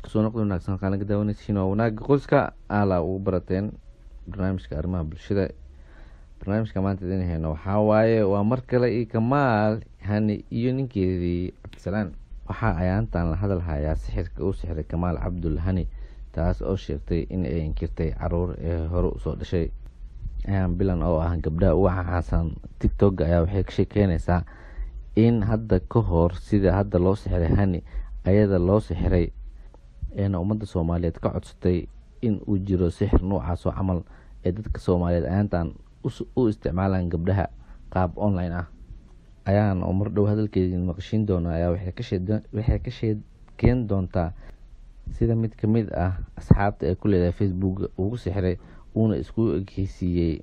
iskusoo noqda wanaagsan waxaan laga waa wanaaga qoyska ala ugu barateen barnaamijka arrimaha bulshada barnaamijka maanta idin hayno waxaa waaye waa mar kale iyo kamaal hani iyo ninkeedii cabdisalaan waxaa ayaantaan la hadalhayaa sixirka uu sixiray kamaal cabdul hani taas oo sheegtay in ay inkirtay caruur ee hore usoo dhashay ayaan bilan oo ah gabdhaha ugu xaasan tigtog ayaa waxay ka sheekeynaysaa in hadda ka hor sida hadda loo sixiray hani ayada loo sixiray eena ummadda soomaaliyeed ka codsatay in uu jiro sixir noocaasoo camal ee dadka soomaaliyeed ayaantan u isticmaalaan gabdhaha qaab online ah ayaan oo mar dhow hadalkeedii maqashiin doona ayaa waxay ka sheekeen doontaa sida mid ka mid ah asxaabta ee ku leedahay facebook ugu sixiray uuna isku ekeysiiyey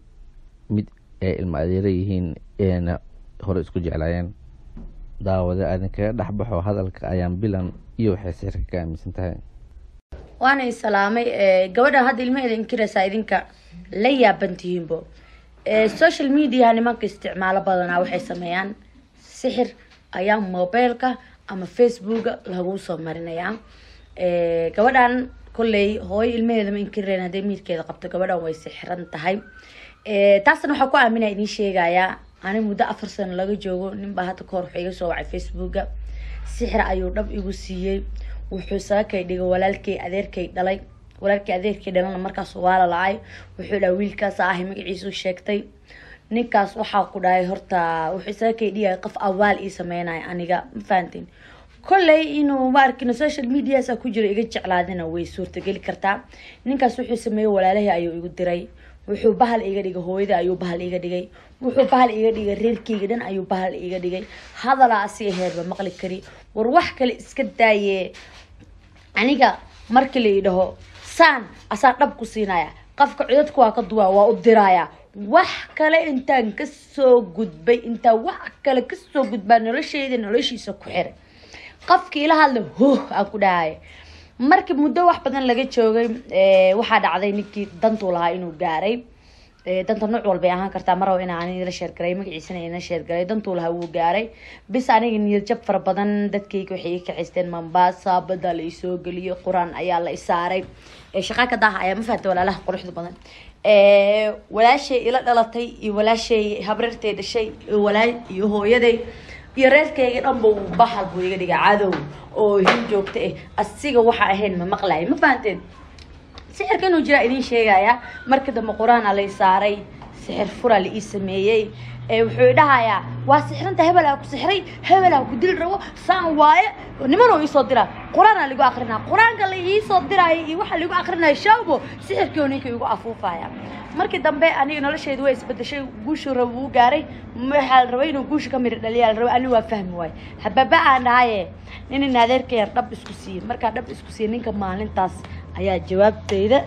mid ay ilma adeera yihiin eena hore isku jeclaayeen daawade adinkaga dhexbaxo hadalka ayaan bilan iyo waxay sixirka ka aaminsan tahay waana isalaamay gabadha hadda ilmaheeda inkiraysaa idinka la yaaban tihiinbo social media nimanka isticmaalo badanaa waxay sameeyaan sixir ayaa mobeilka ama facebooka lagu soo marinayaa gabadhan kolley hooyo ilmaheedama inkireen hadday miidkeeda qabto gabadhan way sixiran tahay taasna waxaa ku aaminaa idin sheegayaa ani muddo afar sano laga joogo ninbaa hadda kahor wuxuu iga soo wacay facebooka sixir ayuu dhab igu siiyey wuxuu saakay dhiga walaalkay adeerkay dhalay walaalkii adeerkay dhalana markaas waa lalacay wuxuu dhaha wiilkaas ahay magaciisu sheegtay ninkaas waxaa ku dhahay horta wuxuu saakay dhigay qof awaal ii sameynaya aniga ma fahantin kolley inuu ma arkino social mediaasa ku jiro iga jeclaadina way suurtageli kartaa ninkaas wuxuu sameeyey walaalahii ayuu igu diray wuxuu bahal iga dhigay hooyada ayuu bahal iga dhigay wuxuu bahal iga dhigay reerkeyga dhan ayuu bahal iga dhigay hadalaa asi aheerba maqli kari war wax kale iska daayee aniga markii la yidhaho saan asaa dhab ku siinaya qofka codadku waa ka duwaa waa u diraaya wax kale intaan kasoo gudbay intaa wax kale kasoo gudbaa nolosheyda noloshiisa ku xiray qafkii ila hadla hooh aan ku dhahaya marka muddo wax badan laga joogay eh, waxaa dhacday ninkii dantuu lahaa inuu gaaray eh, danta nooc walbay ahaan kartaa maraba in aan la sheergaray magaciisana ina sheergaray dantuu lahaa wuu gaaray bis aniga niyadjab fara badan dadkayga waxay ii kaxaysteen mambaasa badaa la isoo geliyey qur-aan ayaa la isaaray eh, shaqaa ka daaha ayaa ma fahamta walaalaha quruxda badan walaashay ila dhalatay iyo walaashay habreertay dhashay iyo iyo hooyaday iyo reerkeyga dhanba bahal buu iga dhiga cadow oo hin joogta eh asiga waxa ahayn ma maqlaya ma fahanteen sixirka inuu jiraa idin sheegayaa marka dambe qur-aana lay saaray sixir fura la ii sameeyey ee wuxuu dhahayaa waa sixrinta hebelaa ku sixray hebelaa ku dili rabo saan waaye nimanoo iisoo diraa qur-aanaa lagu akrinaa qur-aanka la iisoo diraayo iyo waxaa lagu akrinaya shawbo sixirkiio ninka igu afuufaya markii dambe aniga nolosheeda waa isbedeshay guushu rabo wuu gaaray waxaa la rabay inuu guusha ka miri dhaliyaa la raba anigu waa fahmi waaye hababa aan dhahaye ninina adeerkayaan dhab isku siiyey markaa dhab isku siiyey ninka maalintaas ayaa jawaabtayda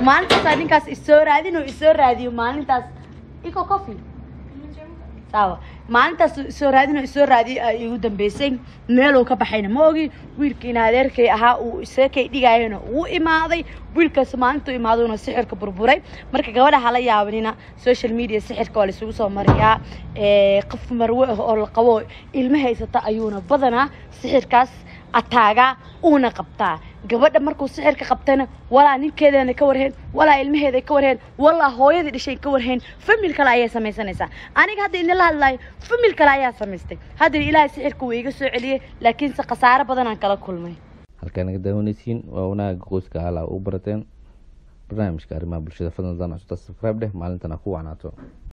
maalintaasa ninkaas isoo raadin oo isoo raadiyo maalintaas iko coffee saawa maalintaas isoo raadin oo isoo raadiyo uh, ay igu dambeysay meeluu ka baxayna ma ogi wiilkiina adeerkay ahaa uu isakay dhigayana uu imaaday wiilkaas maalintuu imaaduuna sixirka burburay marka gabadhaha la yaabanina social media sixirka waa laisugu soo mariyaa eh, qof marwe ah oo la qabo ilma haysata ayuuna badanaa sixirkaas ataagaa uuna qabtaa gabadha markuu sixirka qabtana walaa ninkeedana ka warheen walaa ilmaheeda ka warheen walaa hooyadii dhashay ka warheen famil kale ayay samaysanaysaa aniga hadda inala hadlaayo famil kale ayaa samaystay haddana ilaahay sixirka wuu iga soo celiyey laakiinse khasaaro badan aan kala kulmay halkaa naga daawanaysiin waa wanaaga qoyska ala u barateen barnaamijka arrimaha bulshada fadlan subscribe dheh maalintana ku wacnaato